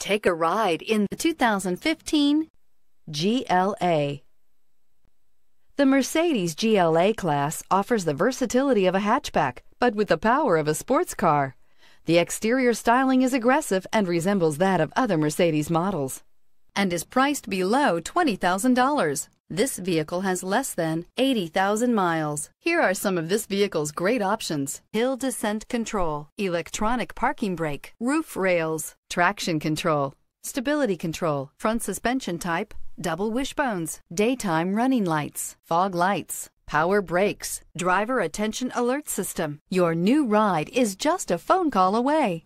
Take a ride in the 2015 GLA. The Mercedes GLA class offers the versatility of a hatchback, but with the power of a sports car. The exterior styling is aggressive and resembles that of other Mercedes models, and is priced below $20,000. This vehicle has less than 80,000 miles. Here are some of this vehicle's great options. Hill descent control, electronic parking brake, roof rails, traction control, stability control, front suspension type, double wishbones, daytime running lights, fog lights, power brakes, driver attention alert system. Your new ride is just a phone call away.